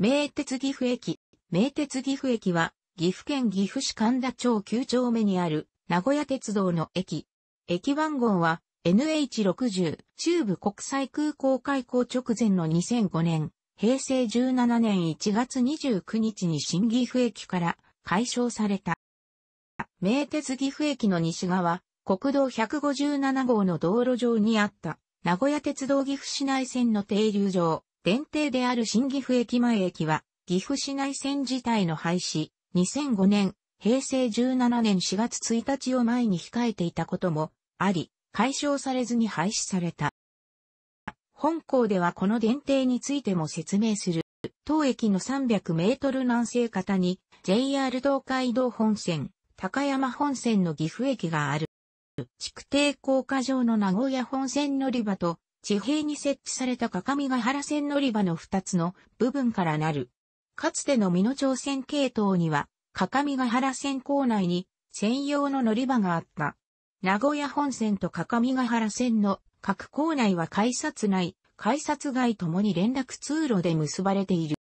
名鉄岐阜駅。名鉄岐阜駅は、岐阜県岐阜市神田町9丁目にある、名古屋鉄道の駅。駅番号は、NH60、中部国際空港開港直前の2005年、平成17年1月29日に新岐阜駅から解消された。名鉄岐阜駅の西側、国道157号の道路上にあった、名古屋鉄道岐阜市内線の停留場。電停である新岐阜駅前駅は、岐阜市内線自体の廃止、2005年、平成17年4月1日を前に控えていたこともあり、解消されずに廃止された。本校ではこの電停についても説明する。当駅の300メートル南西方に JR 東海道本線、高山本線の岐阜駅がある。築堤高架上の名古屋本線乗り場と地平に設置された各務原線乗り場の2つの部分からなる。かつての美濃町線系統には、各務原線構内に専用の乗り場があった。名古屋本線と各務原線の各構内は改札内、改札外ともに連絡通路で結ばれている。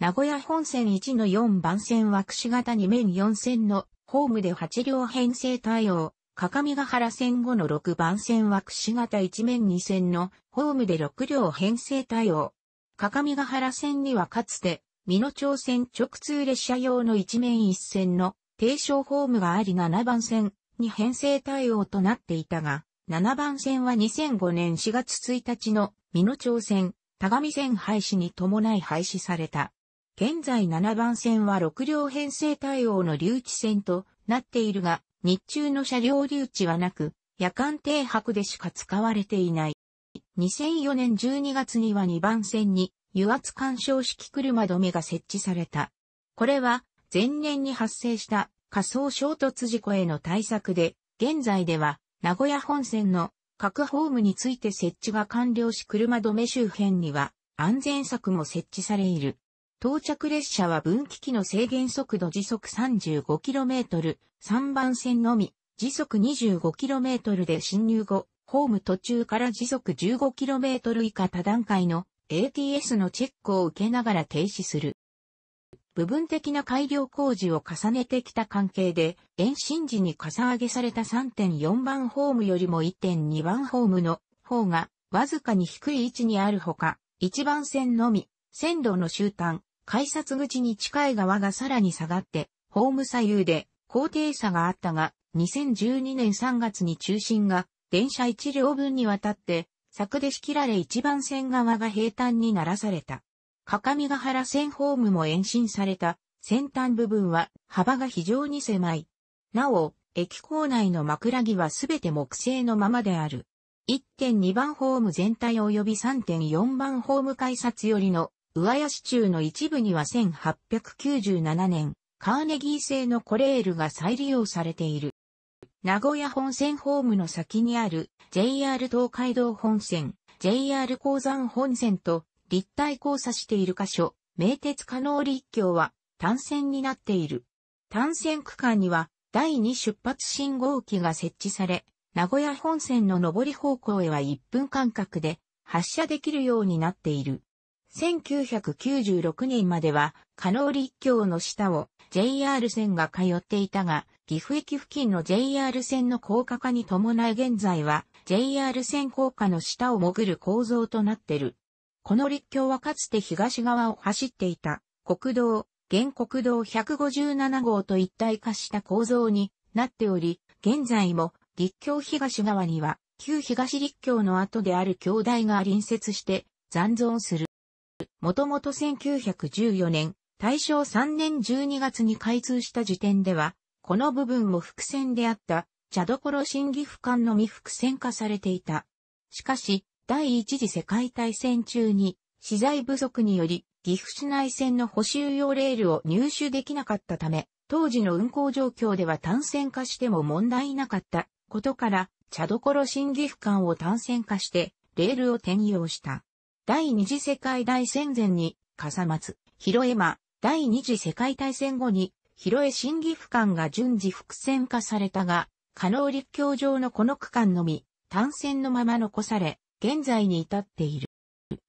名古屋本線1の4番線は串型2面4線のホームで8両編成対応。各務原線後の6番線は櫛形一面2線のホームで6両編成対応。各務原線にはかつて、美濃町線直通列車用の一面1線の低床ホームがあり7番線に編成対応となっていたが、7番線は2005年4月1日の美濃町線、田上線廃止に伴い廃止された。現在7番線は6両編成対応の留置線となっているが、日中の車両留置はなく、夜間停泊でしか使われていない。2004年12月には2番線に油圧干渉式車止めが設置された。これは前年に発生した仮想衝突事故への対策で、現在では名古屋本線の各ホームについて設置が完了し車止め周辺には安全策も設置されいる。到着列車は分岐器の制限速度時速 35km、3番線のみ、時速 25km で進入後、ホーム途中から時速 15km 以下多段階の ATS のチェックを受けながら停止する。部分的な改良工事を重ねてきた関係で、延伸時にかさ上げされた3.4番ホームよりも1.2番ホームの方がわずかに低い位置にあるほか、1番線のみ、線路の終端、改札口に近い側がさらに下がって、ホーム左右で高低差があったが、2012年3月に中心が電車1両分にわたって、柵で仕切られ1番線側が平坦にならされた。各務原線ホームも延伸された先端部分は幅が非常に狭い。なお、駅構内の枕木はすべて木製のままである。1.2番ホーム全体及び3.4番ホーム改札よりの上谷市中の一部には1897年、カーネギー製のコレールが再利用されている。名古屋本線ホームの先にある JR 東海道本線、JR 鉱山本線と立体交差している箇所、名鉄加納立橋は単線になっている。単線区間には第2出発信号機が設置され、名古屋本線の上り方向へは1分間隔で発車できるようになっている。1996年までは、加納立教の下を JR 線が通っていたが、岐阜駅付近の JR 線の高架化に伴い現在は JR 線高架の下を潜る構造となってる。この立教はかつて東側を走っていた国道、現国道157号と一体化した構造になっており、現在も立教東側には旧東立教の後である兄弟が隣接して残存する。もともと1914年、大正3年12月に開通した時点では、この部分も伏線であった、茶所新岐阜間のみ伏線化されていた。しかし、第一次世界大戦中に、資材不足により、岐阜市内線の補修用レールを入手できなかったため、当時の運行状況では単線化しても問題なかったことから、茶所新岐阜間を単線化して、レールを転用した。第二次世界大戦前に、笠松、広江間、第二次世界大戦後に、広江新岐府間が順次複線化されたが、加納陸橋上のこの区間のみ、単線のまま残され、現在に至っている。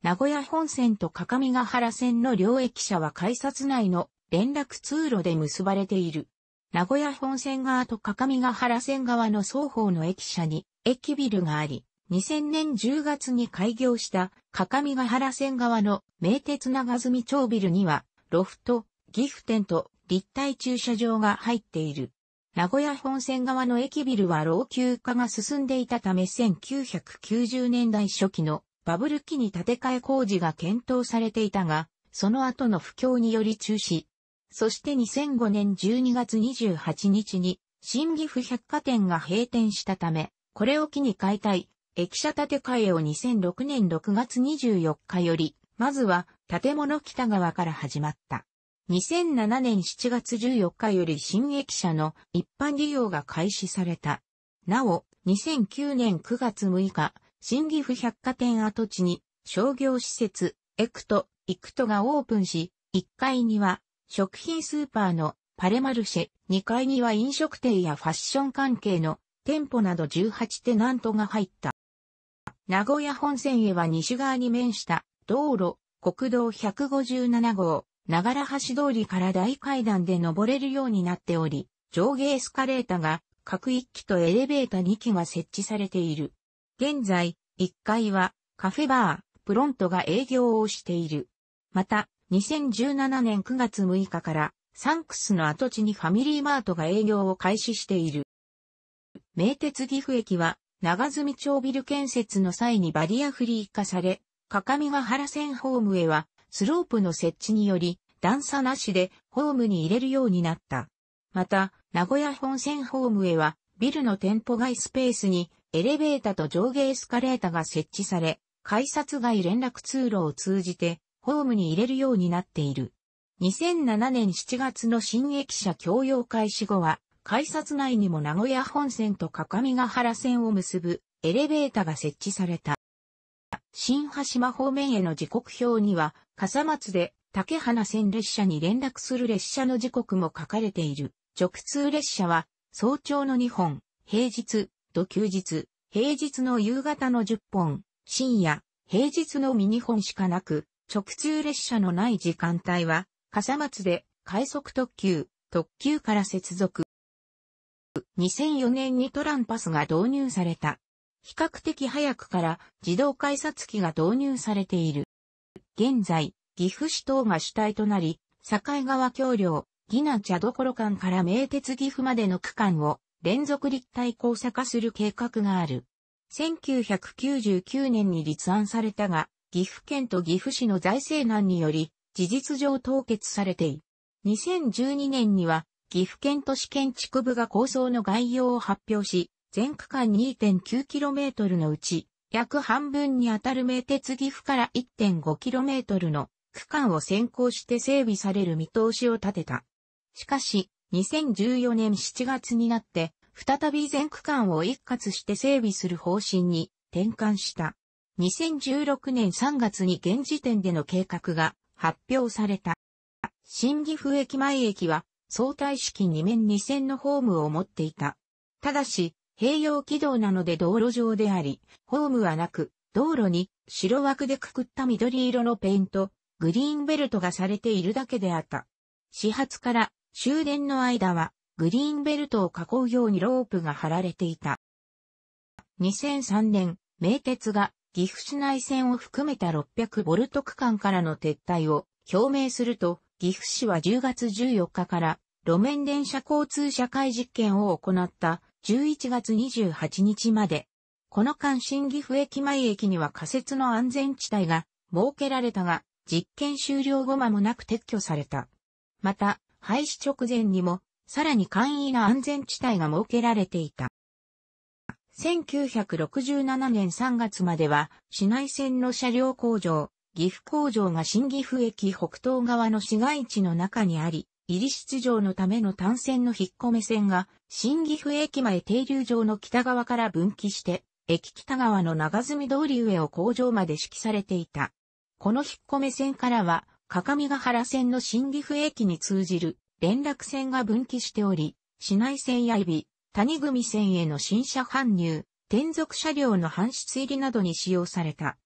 名古屋本線と各務原線の両駅舎は改札内の連絡通路で結ばれている。名古屋本線側と各務原線側の双方の駅舎に駅ビルがあり、2000年10月に開業した各務原線側の名鉄長住町ビルには、ロフト、ギフテンと立体駐車場が入っている。名古屋本線側の駅ビルは老朽化が進んでいたため1990年代初期のバブル期に建て替え工事が検討されていたが、その後の不況により中止。そして2005年12月28日に新岐阜百貨店が閉店したため、これを機に解体、駅舎建て替えを2006年6月24日より、まずは建物北側から始まった。2007年7月14日より新駅舎の一般利用が開始された。なお、2009年9月6日、新岐阜百貨店跡地に商業施設、エクト、イクトがオープンし、1階には食品スーパーのパレマルシェ、2階には飲食店やファッション関係の店舗など18テナントが入った。名古屋本線へは西側に面した道路、国道157号、長良橋通りから大階段で登れるようになっており、上下エスカレータが各1機とエレベータ2機が設置されている。現在、1階はカフェバー、プロントが営業をしている。また、2017年9月6日からサンクスの跡地にファミリーマートが営業を開始している。名鉄岐阜駅は長住町ビル建設の際にバリアフリー化され、各務原線ホームへはスロープの設置により段差なしでホームに入れるようになった。また、名古屋本線ホームへはビルの店舗外スペースにエレベータと上下エスカレータが設置され、改札外連絡通路を通じてホームに入れるようになっている。2007年7月の新駅舎供用開始後は、改札内にも名古屋本線と各務原線を結ぶエレベータが設置された。新橋島方面への時刻表には、笠松で竹花線列車に連絡する列車の時刻も書かれている。直通列車は、早朝の2本、平日、土休日、平日の夕方の10本、深夜、平日のミ2本しかなく、直通列車のない時間帯は、笠松で快速特急、特急から接続。2004年にトランパスが導入された。比較的早くから自動改札機が導入されている。現在、岐阜市等が主体となり、境川橋梁、ギナ茶ろ間から名鉄岐阜までの区間を連続立体交差化する計画がある。1999年に立案されたが、岐阜県と岐阜市の財政難により、事実上凍結されている。2012年には岐阜県都市建築部が構想の概要を発表し、全区間 2.9km のうち、約半分にあたる名鉄岐阜から 1.5km の区間を先行して整備される見通しを立てた。しかし、2014年7月になって、再び全区間を一括して整備する方針に転換した。2016年3月に現時点での計画が発表された。新岐阜駅前駅は相対式2面2線のホームを持っていた。ただし、併用軌道なので道路上であり、ホームはなく、道路に白枠でくくった緑色のペイント、グリーンベルトがされているだけであった。始発から終電の間は、グリーンベルトを囲うようにロープが張られていた。2003年、名鉄が岐阜市内線を含めた600ボルト区間からの撤退を表明すると、岐阜市は10月14日から路面電車交通社会実験を行った11月28日まで、この間新岐阜駅前駅には仮設の安全地帯が設けられたが、実験終了後間もなく撤去された。また、廃止直前にも、さらに簡易な安全地帯が設けられていた。1967年3月までは、市内線の車両工場、岐阜工場が新岐阜駅北東側の市街地の中にあり、入り出場のための単線の引っ込め線が、新岐阜駅前停留場の北側から分岐して、駅北側の長住通り上を工場まで指揮されていた。この引っ込め線からは、各務原線の新岐阜駅に通じる連絡線が分岐しており、市内線や指、谷組線への新車搬入、転属車両の搬出入りなどに使用された。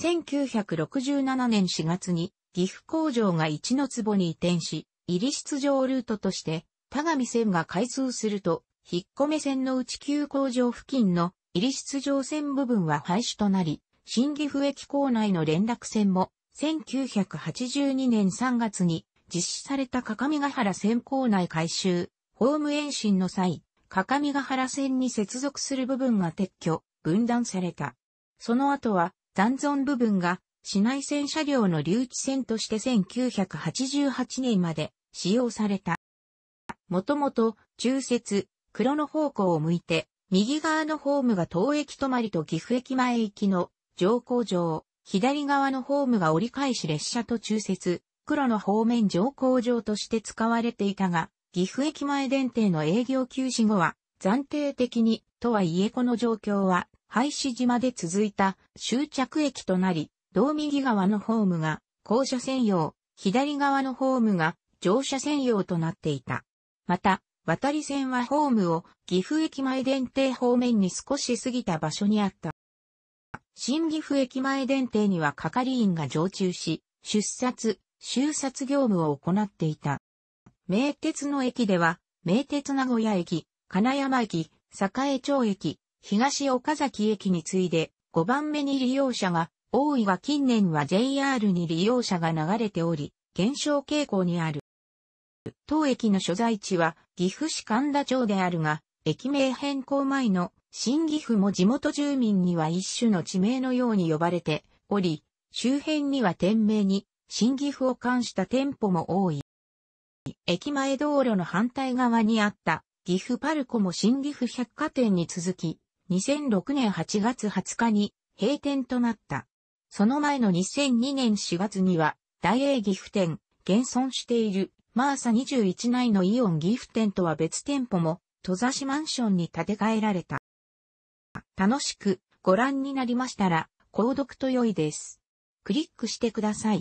1967年4月に岐阜工場が一の坪に移転し、入り出場ルートとして、田上線が開通すると、引っ込め線の内旧工場付近の入り出場線部分は廃止となり、新岐阜駅構内の連絡線も、1982年3月に実施された各務原線構内改修、ホーム延伸の際、各務原線に接続する部分が撤去、分断された。その後は、残存部分が市内線車両の留置線として1988年まで使用された。もともと中節、黒の方向を向いて、右側のホームが東駅止まりと岐阜駅前行きの乗降場、左側のホームが折り返し列車と中節、黒の方面乗降場として使われていたが、岐阜駅前電停の営業休止後は暫定的に、とはいえこの状況は廃止島で続いた終着駅となり、道右側のホームが校舎専用、左側のホームが乗車専用となっていた。また、渡り線はホームを岐阜駅前電停方面に少し過ぎた場所にあった。新岐阜駅前電停には係員が常駐し、出札、修札業務を行っていた。名鉄の駅では、名鉄名古屋駅、金山駅、栄町駅、東岡崎駅に次いで5番目に利用者が多いが近年は JR に利用者が流れており、減少傾向にある。当駅の所在地は岐阜市神田町であるが、駅名変更前の新岐阜も地元住民には一種の地名のように呼ばれており、周辺には店名に新岐阜を冠した店舗も多い。駅前道路の反対側にあった岐阜パルコも新岐阜百貨店に続き、2006年8月20日に閉店となった。その前の2002年4月には、大英岐阜店、現存している、マーサ21内のイオン岐阜店とは別店舗も、戸差しマンションに建て替えられた。楽しくご覧になりましたら、購読と良いです。クリックしてください。